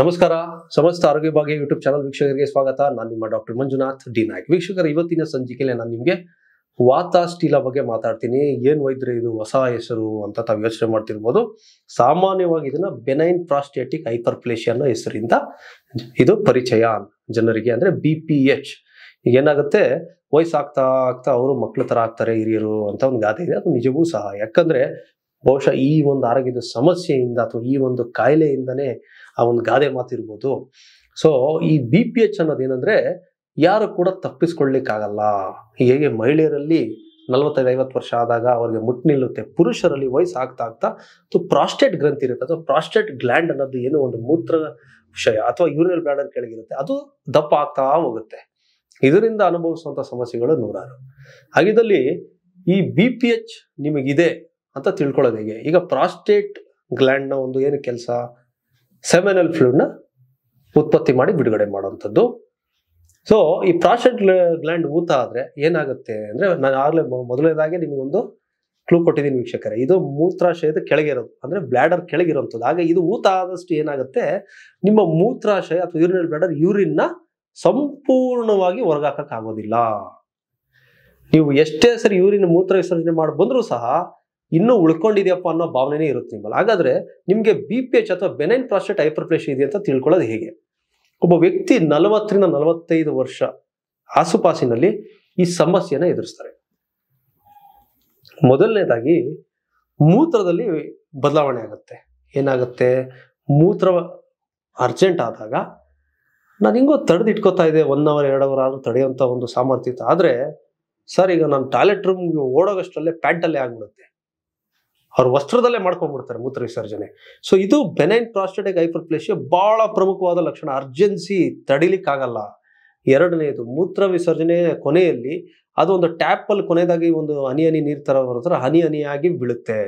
ನಮಸ್ಕಾರ ಸಮಸ್ತ ಆರೋಗ್ಯ ಭಾಗ್ಯ ಯೂಟ್ಯೂಬ್ ಚಾನಲ್ ವೀಕ್ಷಕರಿಗೆ ಸ್ವಾಗತ ನಾನು ನಿಮ್ಮ ಡಾಕ್ಟರ್ ಮಂಜುನಾಥ್ ಡಿ ನಾಯ್ಕ್ ವೀಕ್ಷಕರ ಇವತ್ತಿನ ಸಂಜಿಕೆಯಲ್ಲಿ ನಾನು ನಿಮಗೆ ವಾತ ಸ್ಟೀಲ ಬಗ್ಗೆ ಮಾತಾಡ್ತೀನಿ ಏನು ವೈದ್ಯರು ಇದು ಹೊಸ ಹೆಸರು ಅಂತ ತಾವು ಯೋಚನೆ ಮಾಡ್ತಿರ್ಬೋದು ಸಾಮಾನ್ಯವಾಗಿ ಇದನ್ನ ಬೆನೈನ್ ಪ್ರಾಸ್ಟೇಟಿಕ್ ಹೈಪರ್ಪ್ಲೇಷಿಯಾ ಅನ್ನೋ ಹೆಸರಿಂದ ಇದು ಪರಿಚಯ ಜನರಿಗೆ ಅಂದ್ರೆ ಬಿ ಪಿ ಎಚ್ ಏನಾಗುತ್ತೆ ವಯಸ್ಸಾಗ್ತಾ ಆಗ್ತಾ ಅವರು ಮಕ್ಳ ತರ ಆಗ್ತಾರೆ ಹಿರಿಯರು ಅಂತ ಒಂದು ಗಾದೆ ಇದೆ ಅದು ನಿಜವೂ ಸಹ ಯಾಕಂದ್ರೆ ಬಹುಶಃ ಈ ಒಂದು ಆರೋಗ್ಯದ ಸಮಸ್ಯೆಯಿಂದ ಅಥವಾ ಈ ಒಂದು ಕಾಯಿಲೆಯಿಂದನೇ ಆ ಒಂದು ಗಾದೆ ಮಾತಿರ್ಬೋದು ಸೊ ಈ ಬಿ ಪಿ ಎಚ್ ಅನ್ನೋದೇನೆಂದರೆ ಯಾರು ಕೂಡ ತಪ್ಪಿಸ್ಕೊಳ್ಲಿಕ್ಕಾಗಲ್ಲ ಹೇಗೆ ಮಹಿಳೆಯರಲ್ಲಿ ನಲವತ್ತೈದು ಐವತ್ತು ವರ್ಷ ಆದಾಗ ಅವ್ರಿಗೆ ಮುಟ್ಟು ನಿಲ್ಲುತ್ತೆ ಪುರುಷರಲ್ಲಿ ವಯಸ್ಸು ಆಗ್ತಾ ಆಗ್ತಾ ಅದು ಪ್ರಾಸ್ಟೇಟ್ ಗ್ರಂಥಿ ಇರುತ್ತೆ ಅಥವಾ ಪ್ರಾಸ್ಟೇಟ್ ಗ್ಲ್ಯಾಂಡ್ ಅನ್ನೋದು ಏನೋ ಒಂದು ಮೂತ್ರ ವಿಷಯ ಅಥವಾ ಯೂರಿನಲ್ ಬ್ಯಾಡರ್ ಕೆಳಗಿರುತ್ತೆ ಅದು ದಪ್ಪ ಆಗ್ತಾ ಹೋಗುತ್ತೆ ಇದರಿಂದ ಅನುಭವಿಸುವಂಥ ಸಮಸ್ಯೆಗಳು ನೂರಾರು ಹಾಗಿದ್ದಲ್ಲಿ ಈ ಬಿ ಪಿ ಎಚ್ ನಿಮಗಿದೆ ಅಂತ ತಿಳ್ಕೊಳ್ಳೋದು ಹೇಗೆ ಈಗ ಪ್ರಾಸ್ಟೇಟ್ ಗ್ಲ್ಯಾಂಡ್ನ ಒಂದು ಏನು ಕೆಲಸ ಸೆಮೆನಲ್ ಫ್ಲೂಡ್ನ ಉತ್ಪತ್ತಿ ಮಾಡಿ ಬಿಡುಗಡೆ ಮಾಡುವಂಥದ್ದು ಸೊ ಈ ಪ್ರಾಸ್ಟೇಟ್ ಗ್ಲ್ಯಾಂಡ್ ಊತ ಆದರೆ ಏನಾಗುತ್ತೆ ಅಂದರೆ ನಾನು ಆಗಲೇ ಮೊದಲನೇದಾಗಿ ನಿಮಗೊಂದು ಕ್ಲೂ ಕೊಟ್ಟಿದ್ದೀನಿ ವೀಕ್ಷಕರೇ ಇದು ಮೂತ್ರಾಶಯದ ಕೆಳಗೆ ಇರೋದು ಅಂದರೆ ಬ್ಲ್ಯಾಡರ್ ಕೆಳಗಿರೋಂಥದ್ದು ಹಾಗೆ ಇದು ಊತ ಆದಷ್ಟು ಏನಾಗುತ್ತೆ ನಿಮ್ಮ ಮೂತ್ರಾಶಯ ಅಥವಾ ಯೂರಿನಲ್ ಬ್ಲ್ಯಾಡರ್ ಯೂರಿನ್ನ ಸಂಪೂರ್ಣವಾಗಿ ಹೊರ್ಗಾಕಾಗೋದಿಲ್ಲ ನೀವು ಎಷ್ಟೇ ಸರಿ ಯೂರಿನ ಮೂತ್ರ ವಿಸರ್ಜನೆ ಮಾಡಿ ಬಂದರೂ ಸಹ ಇನ್ನೂ ಉಳ್ಕೊಂಡಿದೆಯಪ್ಪ ಅನ್ನೋ ಭಾವನೆನೇ ಇರುತ್ತೆ ನಿಮ್ಮಲ್ಲಿ ಹಾಗಾದ್ರೆ ನಿಮಗೆ ಬಿ ಪಿ ಎಚ್ ಅಥವಾ ಬೆನೈನ್ ಪ್ರಾಸ್ಟೇಟ್ ಪ್ರೆಷರ್ ಇದೆ ಅಂತ ತಿಳ್ಕೊಳ್ಳೋದು ಹೇಗೆ ಒಬ್ಬ ವ್ಯಕ್ತಿ ನಲವತ್ತರಿಂದ ನಲವತ್ತೈದು ವರ್ಷ ಆಸುಪಾಸಿನಲ್ಲಿ ಈ ಸಮಸ್ಯೆನ ಎದುರಿಸ್ತಾರೆ ಮೊದಲನೇದಾಗಿ ಮೂತ್ರದಲ್ಲಿ ಬದಲಾವಣೆ ಆಗುತ್ತೆ ಏನಾಗುತ್ತೆ ಮೂತ್ರ ಅರ್ಜೆಂಟ್ ಆದಾಗ ನಾನು ಹಿಂಗೋ ತಡೆದಿಟ್ಕೋತಾ ಇದೆ ಒನ್ ಅವರ್ ಎರಡು ಅವರ್ ಆದರೂ ತಡೆಯುವಂಥ ಒಂದು ಸಾಮರ್ಥ್ಯ ಇತ್ತು ಆದರೆ ಸರ್ ಈಗ ನಾನು ಟಾಯ್ಲೆಟ್ ರೂಮ್ಗೆ ಓಡೋಗಷ್ಟರಲ್ಲೇ ಪ್ಯಾಂಟಲ್ಲೇ ಆಗ್ಬಿಡುತ್ತೆ ಅವ್ರ ವಸ್ತ್ರದಲ್ಲೇ ಮಾಡ್ಕೊಂಡ್ಬಿಡ್ತಾರೆ ಮೂತ್ರ ವಿಸರ್ಜನೆ ಸೊ ಇದು ಬೆನೈನ್ ಪ್ರಾಸ್ಟೆಟಿಕ್ ಪ್ಲೇಷಿಯ ಬಹಳ ಪ್ರಮುಖವಾದ ಲಕ್ಷಣ ಅರ್ಜೆನ್ಸಿ ತಡಿಲಿಕ್ಕಾಗಲ್ಲ ಎರಡನೇದು ಮೂತ್ರ ವಿಸರ್ಜನೆ ಕೊನೆಯಲ್ಲಿ ಅದು ಒಂದು ಟ್ಯಾಪಲ್ಲಿ ಕೊನೆಯದಾಗಿ ಒಂದು ಹನಿ ಹನಿ ನೀರು ಥರ ಬರೋದ್ರ ಹನಿ ಹನಿಯಾಗಿ ಬೀಳುತ್ತೆ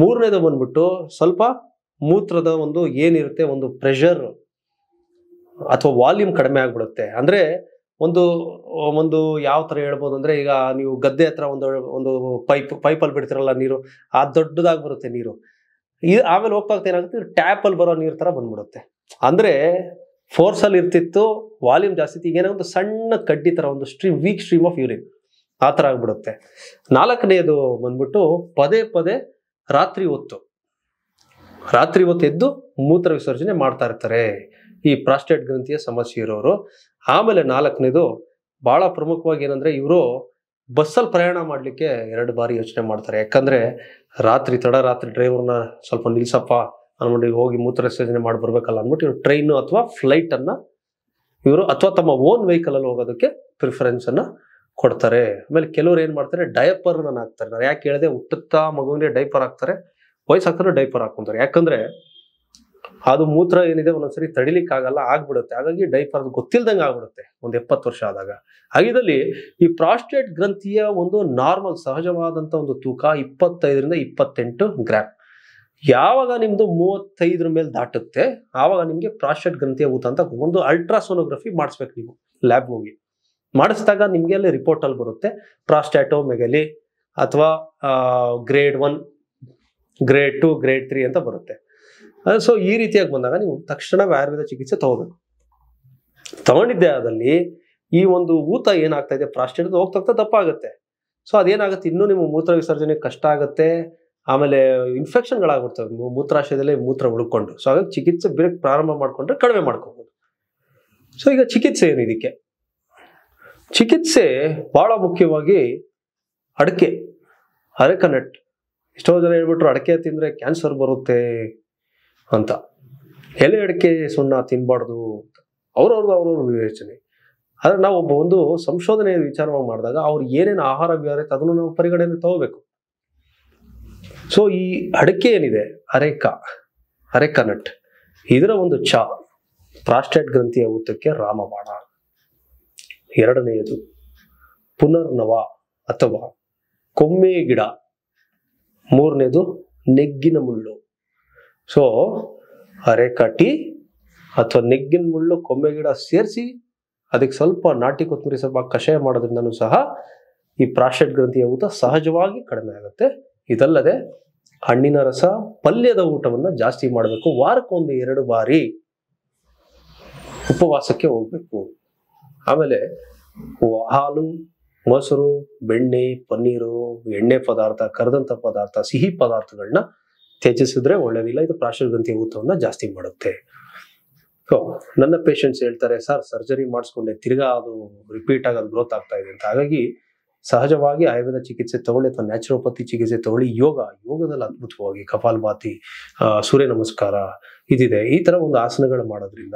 ಮೂರನೇದು ಬಂದ್ಬಿಟ್ಟು ಸ್ವಲ್ಪ ಮೂತ್ರದ ಒಂದು ಏನಿರುತ್ತೆ ಒಂದು ಪ್ರೆಷರ್ ಅಥವಾ ವಾಲ್ಯೂಮ್ ಕಡಿಮೆ ಆಗಿಬಿಡುತ್ತೆ ಅಂದರೆ ಒಂದು ಒಂದು ಯಾವ ತರ ಹೇಳ್ಬೋದು ಅಂದ್ರೆ ಈಗ ನೀವು ಗದ್ದೆ ಹತ್ರ ಒಂದು ಒಂದು ಪೈಪ್ ಪೈಪಲ್ಲಿ ಬಿಡ್ತಿರಲ್ಲ ನೀರು ಆ ದೊಡ್ಡದಾಗಿ ಬರುತ್ತೆ ನೀರು ಈ ಆಮೇಲೆ ಹೋಗ್ತಾ ಏನಾಗುತ್ತೆ ಅಲ್ಲಿ ಬರೋ ನೀರು ತರ ಬಂದ್ಬಿಡುತ್ತೆ ಅಂದ್ರೆ ಫೋರ್ಸ್ ಅಲ್ಲಿ ಇರ್ತಿತ್ತು ವಾಲ್ಯೂಮ್ ಜಾಸ್ತಿ ಈಗೇನೋ ಒಂದು ಸಣ್ಣ ಕಡ್ಡಿ ತರ ಒಂದು stream weak stream of urine ಆ ತರ ಆಗ್ಬಿಡುತ್ತೆ ನಾಲ್ಕನೇದು ಬಂದ್ಬಿಟ್ಟು ಪದೇ ಪದೇ ರಾತ್ರಿ ಹೊತ್ತು ರಾತ್ರಿ ಹೊತ್ತು ಎದ್ದು ಮೂತ್ರ ವಿಸರ್ಜನೆ ಮಾಡ್ತಾ ಇರ್ತಾರೆ ಈ ಪ್ರಾಸ್ಟೇಟ್ ಗ್ರಂಥಿಯ ಸಮಸ್ಯೆ ಇರೋರು ಆಮೇಲೆ ನಾಲ್ಕನೇದು ಭಾಳ ಪ್ರಮುಖವಾಗಿ ಏನಂದರೆ ಇವರು ಬಸ್ಸಲ್ಲಿ ಪ್ರಯಾಣ ಮಾಡಲಿಕ್ಕೆ ಎರಡು ಬಾರಿ ಯೋಚನೆ ಮಾಡ್ತಾರೆ ಯಾಕಂದರೆ ರಾತ್ರಿ ತಡ ರಾತ್ರಿ ಡ್ರೈವರ್ನ ಸ್ವಲ್ಪ ನಿಲ್ಸಪ್ಪ ಅಂದ್ಬಿಟ್ಟು ಹೋಗಿ ಮೂತ್ರ ವಿಸರ್ಜನೆ ಮಾಡಿ ಬರಬೇಕಲ್ಲ ಅಂದ್ಬಿಟ್ಟು ಇವರು ಟ್ರೈನು ಅಥವಾ ಫ್ಲೈಟನ್ನು ಇವರು ಅಥವಾ ತಮ್ಮ ಓನ್ ವೆಹಿಕಲಲ್ಲಿ ಹೋಗೋದಕ್ಕೆ ಪ್ರಿಫರೆನ್ಸನ್ನು ಕೊಡ್ತಾರೆ ಆಮೇಲೆ ಕೆಲವರು ಏನು ಮಾಡ್ತಾರೆ ಡೈಪರ್ನ ಹಾಕ್ತಾರೆ ಯಾಕೆ ಹೇಳಿದೆ ಹುಟ್ಟುತ್ತಾ ಮಗುವಿಗೆ ಡೈಪರ್ ಹಾಕ್ತಾರೆ ವಯಸ್ಸಾಕ್ತಾರೆ ಡೈಪರ್ ಹಾಕೊಂತಾರೆ ಯಾಕಂದರೆ ಅದು ಮೂತ್ರ ಏನಿದೆ ಒಂದೊಂದ್ಸರಿ ಆಗಲ್ಲ ಆಗ್ಬಿಡುತ್ತೆ ಹಾಗಾಗಿ ಡೈಪರ್ ಗೊತ್ತಿಲ್ದಂಗೆ ಆಗ್ಬಿಡುತ್ತೆ ಒಂದು ಎಪ್ಪತ್ತು ವರ್ಷ ಆದಾಗ ಹಾಗಿದಲ್ಲಿ ಈ ಪ್ರಾಸ್ಟೇಟ್ ಗ್ರಂಥಿಯ ಒಂದು ನಾರ್ಮಲ್ ಸಹಜವಾದಂಥ ಒಂದು ತೂಕ ಇಪ್ಪತ್ತೈದರಿಂದ ಇಪ್ಪತ್ತೆಂಟು ಗ್ರಾಮ್ ಯಾವಾಗ ನಿಮ್ಮದು ಮೂವತ್ತೈದರ ಮೇಲೆ ದಾಟುತ್ತೆ ಆವಾಗ ನಿಮಗೆ ಪ್ರಾಸ್ಟೇಟ್ ಗ್ರಂಥಿಯ ಊತ ಅಂತ ಒಂದು ಅಲ್ಟ್ರಾಸೋನೋಗ್ರಫಿ ಮಾಡಿಸ್ಬೇಕು ನೀವು ಲ್ಯಾಬ್ ಹೋಗಿ ಮಾಡಿಸಿದಾಗ ನಿಮಗೆ ಅಲ್ಲಿ ರಿಪೋರ್ಟಲ್ಲಿ ಬರುತ್ತೆ ಪ್ರಾಸ್ಟ್ಯಾಟೋ ಮೆಗಲಿ ಅಥವಾ grade one grade two grade three ಅಂತ ಬರುತ್ತೆ ಸೊ ಈ ರೀತಿಯಾಗಿ ಬಂದಾಗ ನೀವು ತಕ್ಷಣ ಆಯುರ್ವೇದ ಚಿಕಿತ್ಸೆ ತಗೋಬೇಕು ತಗೊಂಡಿದ್ದೆ ಆದಲ್ಲಿ ಈ ಒಂದು ಊತ ಏನಾಗ್ತಾ ಇದೆ ಪ್ರಾಸ್ಟೇಟ್ ಹೋಗ್ತಾ ದಪ್ಪಾಗುತ್ತೆ ಸೊ ಅದೇನಾಗುತ್ತೆ ಇನ್ನೂ ನಿಮ್ಮ ಮೂತ್ರ ವಿಸರ್ಜನೆ ಕಷ್ಟ ಆಗುತ್ತೆ ಆಮೇಲೆ ಇನ್ಫೆಕ್ಷನ್ಗಳಾಗ್ಬಿಡ್ತವೆ ಮೂತ್ರಾಶಯದಲ್ಲಿ ಮೂತ್ರ ಉಳ್ಕೊಂಡು ಸೊ ಹಾಗಾಗಿ ಚಿಕಿತ್ಸೆ ಬೇರೆ ಪ್ರಾರಂಭ ಮಾಡಿಕೊಂಡ್ರೆ ಕಡಿಮೆ ಮಾಡ್ಕೋಬೋದು ಸೊ ಈಗ ಚಿಕಿತ್ಸೆ ಏನು ಇದಕ್ಕೆ ಚಿಕಿತ್ಸೆ ಬಹಳ ಮುಖ್ಯವಾಗಿ ಅಡಿಕೆ ಅರೆಕನಟ್ ಎಷ್ಟೋ ಜನ ಹೇಳ್ಬಿಟ್ರು ಅಡಿಕೆ ತಿಂದರೆ ಕ್ಯಾನ್ಸರ್ ಬರುತ್ತೆ ಅಂತ ಎಲೆ ಅಡಿಕೆ ಸುಣ್ಣ ತಿನ್ನಬಾರ್ದು ಅವ್ರವ್ರಿಗೆ ಅವ್ರವ್ರ ವಿವೇಚನೆ ಆದರೆ ನಾವು ಒಬ್ಬ ಒಂದು ಸಂಶೋಧನೆ ವಿಚಾರವಾಗಿ ಮಾಡಿದಾಗ ಅವ್ರು ಏನೇನು ಆಹಾರ ವಿಹಾರಕ್ಕೆ ಅದನ್ನು ನಾವು ಪರಿಗಣನೆ ತಗೋಬೇಕು ಸೊ ಈ ಅಡಿಕೆ ಏನಿದೆ ಅರೆಕ ಅರೆಕ ನಟ್ ಇದರ ಒಂದು ಚ ಪ್ರಾಸ್ಟೇಟ್ ಗ್ರಂಥಿಯ ಊತಕ್ಕೆ ರಾಮಬಾಣ ಎರಡನೆಯದು ಪುನರ್ನವ ಅಥವಾ ಕೊಮ್ಮೆ ಗಿಡ ಮೂರನೇದು ನೆಗ್ಗಿನ ಮುಳ್ಳು ಸೊ ಅರೆಕಟಿ ಅಥವಾ ನೆಗ್ಗಿನ ಮುಳ್ಳು ಕೊಂಬೆ ಗಿಡ ಸೇರಿಸಿ ಅದಕ್ಕೆ ಸ್ವಲ್ಪ ನಾಟಿ ಕೊತ್ತಂಬರಿ ಸ್ವಲ್ಪ ಕಷಾಯ ಮಾಡೋದ್ರಿಂದನೂ ಸಹ ಈ ಪ್ರಾಶಟ್ ಗ್ರಂಥಿಯ ಊಟ ಸಹಜವಾಗಿ ಕಡಿಮೆ ಆಗುತ್ತೆ ಇದಲ್ಲದೆ ಹಣ್ಣಿನ ರಸ ಪಲ್ಯದ ಊಟವನ್ನು ಜಾಸ್ತಿ ಮಾಡಬೇಕು ವಾರಕ್ಕೊಂದು ಎರಡು ಬಾರಿ ಉಪವಾಸಕ್ಕೆ ಹೋಗ್ಬೇಕು ಆಮೇಲೆ ಹಾಲು ಮೊಸರು ಬೆಣ್ಣೆ ಪನ್ನೀರು ಎಣ್ಣೆ ಪದಾರ್ಥ ಕರೆದಂಥ ಪದಾರ್ಥ ಸಿಹಿ ಪದಾರ್ಥಗಳನ್ನ ತ್ಯಜಿಸಿದ್ರೆ ಒಳ್ಳೇದಿಲ್ಲ ಇದು ಪ್ರಾಶಗ್ರಂಥಿ ಊತವನ್ನ ಜಾಸ್ತಿ ಮಾಡುತ್ತೆ ಸೊ ನನ್ನ ಪೇಷಂಟ್ಸ್ ಹೇಳ್ತಾರೆ ಸರ್ ಸರ್ಜರಿ ಮಾಡಿಸ್ಕೊಂಡೆ ತಿರ್ಗಾ ಅದು ರಿಪೀಟ್ ಅದು ಗ್ರೋತ್ ಆಗ್ತಾ ಇದೆ ಅಂತ ಹಾಗಾಗಿ ಸಹಜವಾಗಿ ಆಯುರ್ವೇದ ಚಿಕಿತ್ಸೆ ತಗೊಳ್ಳಿ ಅಥವಾ ನ್ಯಾಚುರೋಪತಿ ಚಿಕಿತ್ಸೆ ತಗೊಳ್ಳಿ ಯೋಗ ಯೋಗದಲ್ಲಿ ಅದ್ಭುತವಾಗಿ ಕಪಾಲ್ಭಾತಿ ಸೂರ್ಯ ನಮಸ್ಕಾರ ಇದಿದೆ ಈ ತರ ಒಂದು ಆಸನಗಳು ಮಾಡೋದ್ರಿಂದ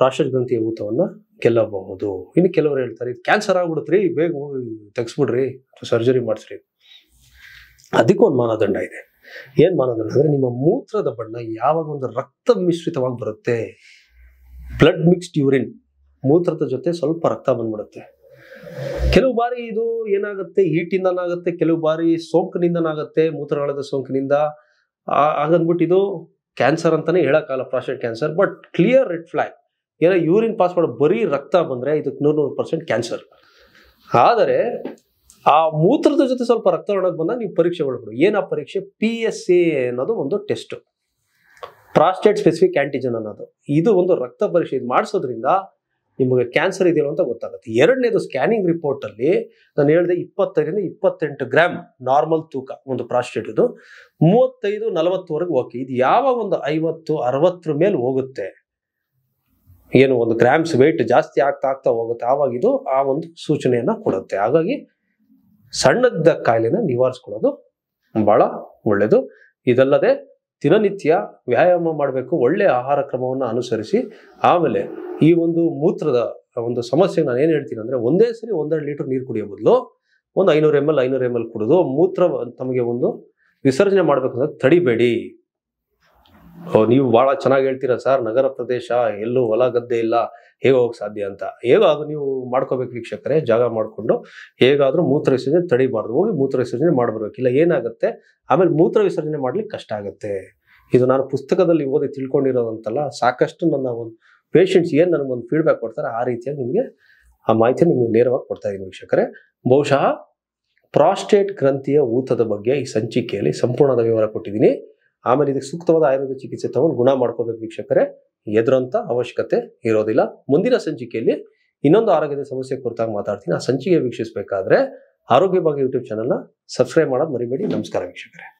ಪ್ರಾಶಗ್ರಂಥಿಯ ಊತವನ್ನ ಗೆಲ್ಲಬಹುದು ಇನ್ನು ಕೆಲವರು ಹೇಳ್ತಾರೆ ಇದು ಕ್ಯಾನ್ಸರ್ ಆಗ್ಬಿಡುತ್ರಿ ಬೇಗ ಹೋಗಿ ತೆಗ್ಸ್ಬಿಡ್ರಿ ಸರ್ಜರಿ ಮಾಡಿಸ್ರಿ ಅದಕ್ಕೂ ಒಂದು ಮಾನದಂಡ ಇದೆ ಏನು ಮಾಡೋದಿಲ್ಲ ಅಂದರೆ ನಿಮ್ಮ ಮೂತ್ರದ ಬಣ್ಣ ಯಾವಾಗ ಒಂದು ರಕ್ತ ಮಿಶ್ರಿತವಾಗಿ ಬರುತ್ತೆ ಬ್ಲಡ್ ಮಿಕ್ಸ್ಡ್ ಯೂರಿನ್ ಮೂತ್ರದ ಜೊತೆ ಸ್ವಲ್ಪ ರಕ್ತ ಬಂದ್ಬಿಡುತ್ತೆ ಕೆಲವು ಬಾರಿ ಇದು ಏನಾಗುತ್ತೆ ಹೀಟಿಂದನಾಗುತ್ತೆ ಕೆಲವು ಬಾರಿ ಸೋಂಕಿನಿಂದನಾಗುತ್ತೆ ಮೂತ್ರಗಳದ ಸೋಂಕಿನಿಂದ ಹಾಗಂದ್ಬಿಟ್ಟು ಇದು ಕ್ಯಾನ್ಸರ್ ಅಂತಾನೆ ಹೇಳೋಕ್ಕಾಗಲ್ಲ prostate cancer but clear red flag ಏನೋ ಯೂರಿನ್ ಪಾಸ್ ಮಾಡೋ ಬರೀ ರಕ್ತ ಬಂದರೆ ಇದಕ್ಕೆ ನೂರು ನೂರು ಪರ್ಸೆಂಟ್ ಕ್ಯಾನ್ಸರ್ ಆದರೆ ಆ ಮೂತ್ರದ ಜೊತೆ ಸ್ವಲ್ಪ ರಕ್ತ ಒಣಗಿ ಬಂದಾಗ ನೀವು ಪರೀಕ್ಷೆ ಏನು ಆ ಪರೀಕ್ಷೆ ಪಿ ಎಸ್ ಎ ಅನ್ನೋದು ಒಂದು ಟೆಸ್ಟ್ ಪ್ರಾಸ್ಟೇಟ್ ಸ್ಪೆಸಿಫಿಕ್ ಆಂಟಿಜನ್ ಅನ್ನೋದು ಇದು ಒಂದು ರಕ್ತ ಪರೀಕ್ಷೆ ಇದು ಮಾಡಿಸೋದ್ರಿಂದ ನಿಮಗೆ ಕ್ಯಾನ್ಸರ್ ಇದೆಯೋ ಅಂತ ಗೊತ್ತಾಗುತ್ತೆ ಎರಡನೇದು ಸ್ಕ್ಯಾನಿಂಗ್ ರಿಪೋರ್ಟ್ ಅಲ್ಲಿ ನಾನು ಹೇಳಿದೆ ಇಪ್ಪತ್ತೈದರಿಂದ ಇಪ್ಪತ್ತೆಂಟು ಗ್ರಾಮ್ ನಾರ್ಮಲ್ ತೂಕ ಒಂದು ಪ್ರಾಸ್ಟೇಟ್ ಇದು ಮೂವತ್ತೈದು ನಲವತ್ತುವರೆಗೆ ಓಕೆ ಇದು ಯಾವಾಗ ಒಂದು ಐವತ್ತು ಅರವತ್ತರ ಮೇಲೆ ಹೋಗುತ್ತೆ ಏನು ಒಂದು ಗ್ರಾಮ್ಸ್ ವೆಯ್ಟ್ ಜಾಸ್ತಿ ಆಗ್ತಾ ಆಗ್ತಾ ಹೋಗುತ್ತೆ ಆವಾಗ ಇದು ಆ ಒಂದು ಸೂಚನೆಯನ್ನ ಕೊಡುತ್ತೆ ಹಾಗಾಗಿ ಸಣ್ಣದ ಕಾಯಿಲೆನ ನಿವಾರಿಸ್ಕೊಳ್ಳೋದು ಬಹಳ ಒಳ್ಳೆಯದು ಇದಲ್ಲದೆ ದಿನನಿತ್ಯ ವ್ಯಾಯಾಮ ಮಾಡಬೇಕು ಒಳ್ಳೆಯ ಆಹಾರ ಕ್ರಮವನ್ನು ಅನುಸರಿಸಿ ಆಮೇಲೆ ಈ ಒಂದು ಮೂತ್ರದ ಒಂದು ಸಮಸ್ಯೆ ನಾನು ಏನು ಹೇಳ್ತೀನಿ ಅಂದರೆ ಒಂದೇ ಸರಿ ಒಂದೆರಡು ಲೀಟರ್ ನೀರು ಕುಡಿಯೋ ಬದಲು ಒಂದು ಐನೂರು ಎಮ್ ಎಲ್ ಐನೂರು ಎಮ್ ಎಲ್ ಕುಡಿದು ಮೂತ್ರ ತಮಗೆ ಒಂದು ವಿಸರ್ಜನೆ ಮಾಡಬೇಕಂದ್ರೆ ತಡಿಬೇಡಿ ನೀವು ಭಾಳ ಚೆನ್ನಾಗಿ ಹೇಳ್ತೀರಾ ಸರ್ ನಗರ ಪ್ರದೇಶ ಎಲ್ಲೂ ಹೊಲ ಗದ್ದೆ ಇಲ್ಲ ಹೇಗೆ ಹೋಗಕ್ಕೆ ಸಾಧ್ಯ ಅಂತ ಹೇಗಾದರೂ ನೀವು ಮಾಡ್ಕೋಬೇಕು ವೀಕ್ಷಕರೇ ಜಾಗ ಮಾಡಿಕೊಂಡು ಹೇಗಾದರೂ ಮೂತ್ರ ವಿಸರ್ಜನೆ ತಡಿಬಾರ್ದು ಹೋಗಿ ಮೂತ್ರ ವಿಸರ್ಜನೆ ಇಲ್ಲ ಏನಾಗುತ್ತೆ ಆಮೇಲೆ ಮೂತ್ರ ವಿಸರ್ಜನೆ ಮಾಡ್ಲಿಕ್ಕೆ ಕಷ್ಟ ಆಗುತ್ತೆ ಇದು ನಾನು ಪುಸ್ತಕದಲ್ಲಿ ಓದಿ ತಿಳ್ಕೊಂಡಿರೋದಂತಲ್ಲ ಸಾಕಷ್ಟು ನನ್ನ ಒಂದು ಪೇಷಂಟ್ಸ್ ಏನು ನನಗೊಂದು ಫೀಡ್ಬ್ಯಾಕ್ ಕೊಡ್ತಾರೆ ಆ ರೀತಿಯಾಗಿ ನಿಮಗೆ ಆ ಮಾಹಿತಿ ನಿಮಗೆ ನೇರವಾಗಿ ಕೊಡ್ತಾ ಇದ್ದೀನಿ ವೀಕ್ಷಕರೇ ಬಹುಶಃ ಪ್ರಾಸ್ಟೇಟ್ ಗ್ರಂಥಿಯ ಊತದ ಬಗ್ಗೆ ಈ ಸಂಚಿಕೆಯಲ್ಲಿ ಸಂಪೂರ್ಣದ ವಿವರ ಕೊಟ್ಟಿದ್ದೀನಿ ಆಮೇಲೆ ಇದಕ್ಕೆ ಸೂಕ್ತವಾದ ಆಯುರ್ವೇದ ಚಿಕಿತ್ಸೆ ತಗೊಂಡು ಗುಣ ಮಾಡ್ಕೋಬೇಕು ವೀಕ್ಷಕರೇ ಎದುರಂತ ಅವಶ್ಯಕತೆ ಇರೋದಿಲ್ಲ ಮುಂದಿನ ಸಂಚಿಕೆಯಲ್ಲಿ ಇನ್ನೊಂದು ಆರೋಗ್ಯದ ಸಮಸ್ಯೆ ಕುರಿತಾಗಿ ಮಾತಾಡ್ತೀನಿ ಆ ಸಂಚಿಕೆ ವೀಕ್ಷಿಸಬೇಕಾದ್ರೆ ಆರೋಗ್ಯ ಭಾಗ್ಯ ಯೂಟ್ಯೂಬ್ ಚಾನಲ್ನ ಸಬ್ಸ್ಕ್ರೈಬ್ ಮಾಡೋದು ಮರಿಬೇಡಿ ನಮಸ್ಕಾರ ವೀಕ್ಷಕರೇ